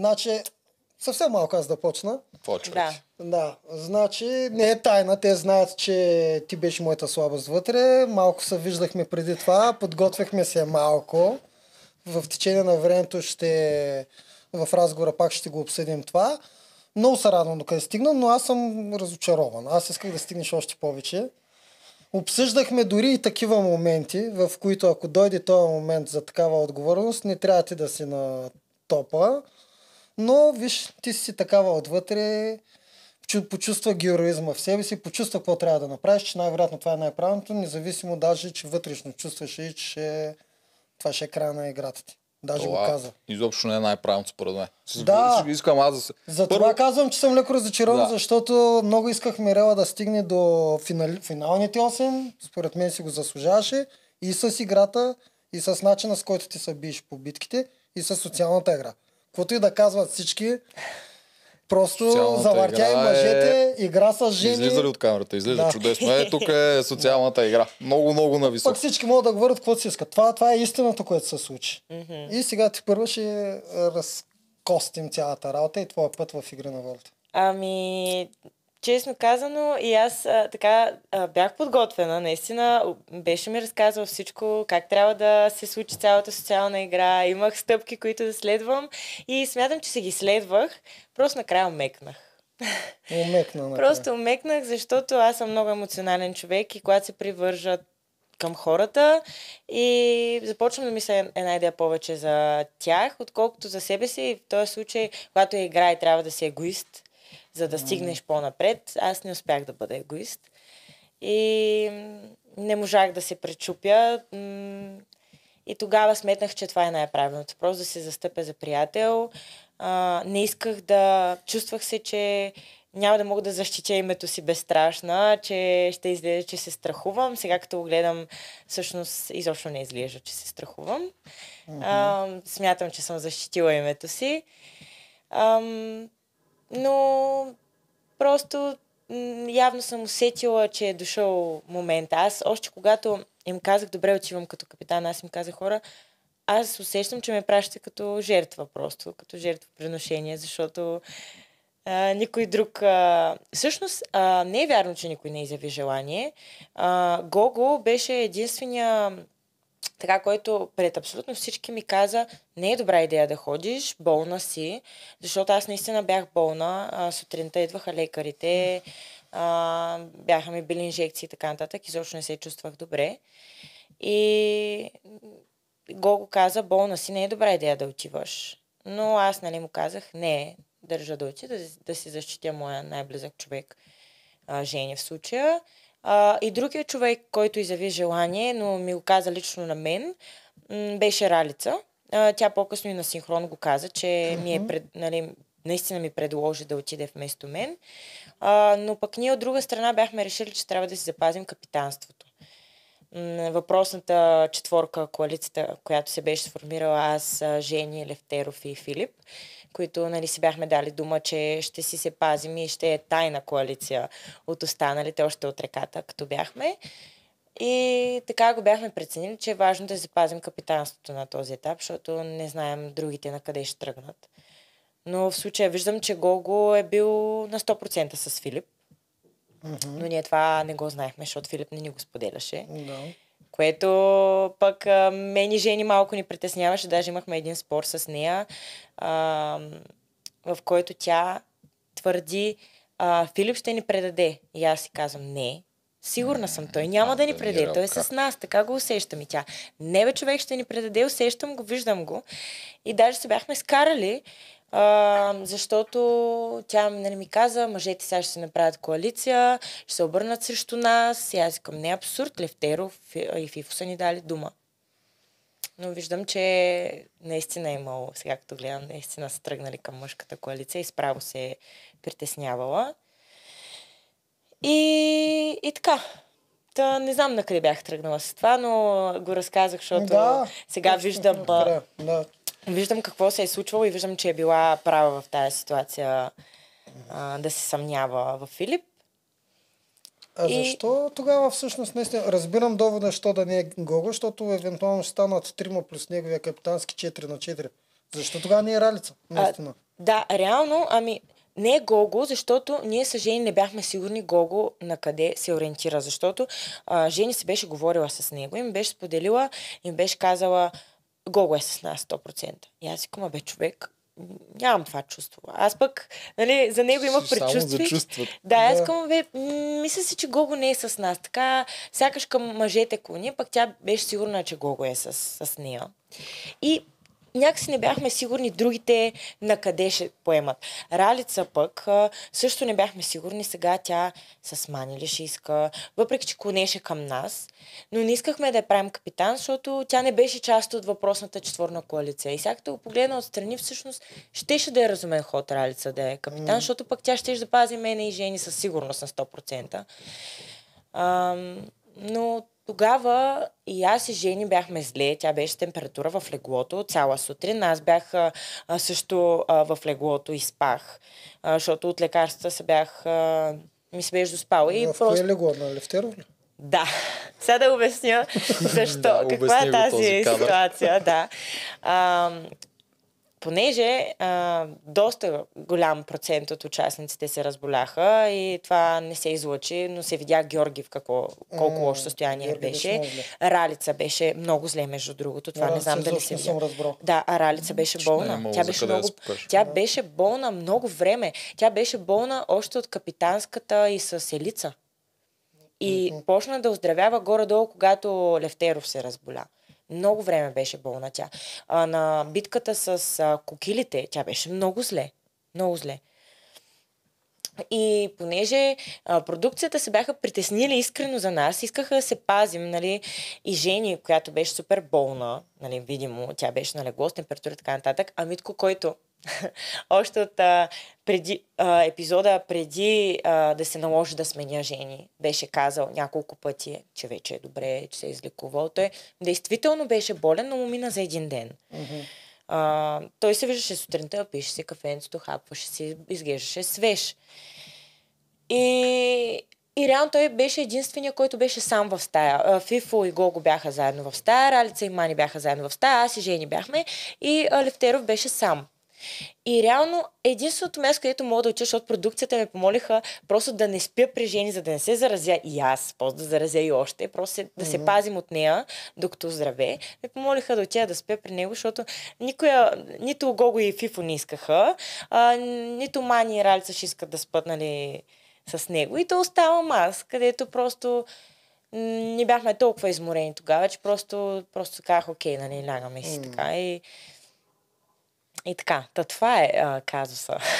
Значи, съвсем малко аз да почна. Почвай. Да. да. Значи, не е тайна. Те знаят, че ти беше моята слабост вътре. Малко се виждахме преди това. Подготвяхме се малко. В течение на времето ще... В разговора пак ще го обсъдим това. Много се радвам докъде стигна, но аз съм разочарован. Аз исках да стигнеш още повече. Обсъждахме дори и такива моменти, в които ако дойде този момент за такава отговорност, не трябва ти да си на топа. Но, виж, ти си такава отвътре, почувства героизма в себе си, почувства какво трябва да направиш, че най-вероятно това е най-правилното, независимо даже, че вътрешно чувстваш и че това ще е края на играта ти. Даже това го каза. Изобщо не е най-правилното според мен. Да. Искам аз да се... За това Първо... казвам, че съм леко разочарован, да. защото много исках Мирела да стигне до финал... финалните 8. Според мен си го заслужаваше. И с играта, и с начина с който ти се биеш по битките, и с социалната игра. Кото и да казват всички, Просто Социалната завъртя и мъжете, е... игра с жени. Излиза ли от камерата? Излиза да. чудесно. Е, тук е социалната игра. Много, много нависоко. Пък всички могат да говорят каквото си искат. Това, това е истината, което се случи. Mm-hmm. И сега ти първо ще разкостим цялата работа и твоя път в игра на волята. Ами, Честно казано, и аз а, така а, бях подготвена, наистина. Беше ми разказал всичко, как трябва да се случи цялата социална игра. Имах стъпки, които да следвам и смятам, че се ги следвах. Просто накрая омекнах. Умекна, накрая. Просто умекнах, защото аз съм много емоционален човек и когато се привържат към хората и започвам да мисля една идея повече за тях, отколкото за себе си. И в този случай, когато я е игра и трябва да си егоист, за да стигнеш по-напред. Аз не успях да бъда егоист. И не можах да се пречупя. И тогава сметнах, че това е най-правилното. Просто да се застъпя за приятел. не исках да... Чувствах се, че няма да мога да защитя името си безстрашна, че ще изглежда, че се страхувам. Сега като го гледам, всъщност изобщо не изглежда, че се страхувам. Mm-hmm. А, смятам, че съм защитила името си. А, но просто явно съм усетила, че е дошъл момент. Аз още когато им казах, добре, отивам като капитан, аз им казах хора, аз усещам, че ме пращате като жертва просто, като жертвоприношение, защото а, никой друг... А... Всъщност, а, не е вярно, че никой не изяви желание. А, Гого беше единствения така, който пред абсолютно всички ми каза, не е добра идея да ходиш, болна си, защото аз наистина бях болна, а, сутринта идваха лекарите, а, бяха ми били инжекции и така нататък, изобщо не се чувствах добре. И Гого каза, болна си, не е добра идея да отиваш. Но аз нали му казах, не, държа да отида, да, да си защитя моя най-близък човек, а, Женя в случая. А, и другия човек, който изяви желание, но ми го каза лично на мен, м- беше Ралица. А, тя по-късно и на синхрон го каза, че mm-hmm. ми е пред, нали, наистина ми предложи да отиде вместо мен. А, но пък ние от друга страна бяхме решили, че трябва да си запазим капитанството. Въпросната четворка, коалицията, която се беше сформирала аз, Жени, Левтеров и Филип, които нали, си бяхме дали дума, че ще си се пазим и ще е тайна коалиция от останалите, още от реката, като бяхме. И така го бяхме преценили, че е важно да запазим капитанството на този етап, защото не знаем другите на къде ще тръгнат. Но в случая виждам, че Гого е бил на 100% с Филип. Mm-hmm. Но ние това не го знаехме, защото Филип не ни го споделяше. Да. No което пък а, мен и Жени малко ни притесняваше. Даже имахме един спор с нея, а, в който тя твърди, а, Филип ще ни предаде. И аз си казвам, не, Сигурна съм, той няма а, да ни е предаде. той е с нас, така го усещам и тя. Не бе, човек ще ни предаде, усещам го, виждам го. И даже се бяхме скарали а, защото тя нали, ми каза, мъжете сега ще се направят коалиция, ще се обърнат срещу нас. И аз към не е абсурд, Левтеров и Фифо са ни дали дума. Но виждам, че наистина е имало, сега като гледам, наистина са тръгнали към мъжката коалиция и справо се е притеснявала. И, и така. Та, не знам на къде бях тръгнала с това, но го разказах, защото да, сега виждам... Да, да, Виждам какво се е случвало и виждам, че е била права в тази ситуация а, да се съмнява в Филип. А и... защо тогава всъщност наистина разбирам довода, що да не е Гого, защото евентуално ще станат 3 плюс неговия капитански 4 на 4. Защо тогава не е Ралица? Наистина. А, да, реално, ами не е Гого, защото ние с Жени не бяхме сигурни Гого на къде се ориентира, защото а, Жени се беше говорила с него и ми беше споделила и ми беше казала, Гого е с нас 100%. И аз си кума бе човек, нямам това чувство. Аз пък, нали, за него имах предчувствие. Да, да, аз към, бе, мисля си, че Гого не е с нас. Така, сякаш към мъжете клони, пък тя беше сигурна, че Гого е с, с нея. И някакси не бяхме сигурни другите на къде ще поемат. Ралица пък също не бяхме сигурни. Сега тя с Мани ли ще иска, въпреки че конеше към нас. Но не искахме да я правим капитан, защото тя не беше част от въпросната четворна коалиция. И сега като го погледна отстрани, всъщност щеше да е разумен ход Ралица да е капитан, mm. защото пък тя ще да пази мене и жени със сигурност на 100%. Ам, но тогава и аз и Жени бяхме зле. Тя беше температура в леглото цяла сутрин. Аз бях а, също а, в леглото и спах, а, защото от лекарствата се бях... А, ми се беше доспала. И в просто... кое легло? На Левтеров Да. Сега да обясня защо. да, Каква е тази ситуация? Да. А, понеже а, доста голям процент от участниците се разболяха и това не се излъчи, но се видя в какво, колко лошо състояние Георги беше. Безмолвна. Ралица беше много зле, между другото. Това Ралица не знам дали си видя. Да, а Ралица беше болна. Е тя беше, много, да тя беше болна много време. Тя беше болна още от капитанската и с елица. И почна да оздравява горе-долу, когато Левтеров се разболя. mm много време беше болна тя. А, на битката с а, кокилите тя беше много зле. Много зле. И понеже а, продукцията се бяха притеснили искрено за нас, искаха да се пазим, нали, и Жени, която беше супер болна, нали, видимо, тя беше на легло с температура и така нататък, а Митко, който Още от а, преди, а, епизода преди а, да се наложи да сменя жени, беше казал няколко пъти, че вече е добре, че се е излекувал. Той действително беше болен, но му мина за един ден. Mm-hmm. А, той се виждаше сутринта, пише си кафенцето, хапваше си, изглеждаше свеж. И и реално той беше единствения, който беше сам в стая. Фифо и Гого бяха заедно в стая, Ралица и Мани бяха заедно в стая, аз и Жени бяхме и Левтеров беше сам. И реално единственото място, където мога да уча, защото продукцията ме помолиха просто да не спя при жени, за да не се заразя и аз, просто да заразя и още, просто да mm-hmm. се пазим от нея, докато здраве. Ме помолиха да отида да спя при него, защото никоя, нито Гого и Фифо не искаха, а, нито Мани и Ралица ще искат да спят, нали, с него. И то оставам аз, където просто не бяхме толкова изморени тогава, че просто, просто казах, окей, нали, лягаме си mm. така. И и така, та това е а, казуса.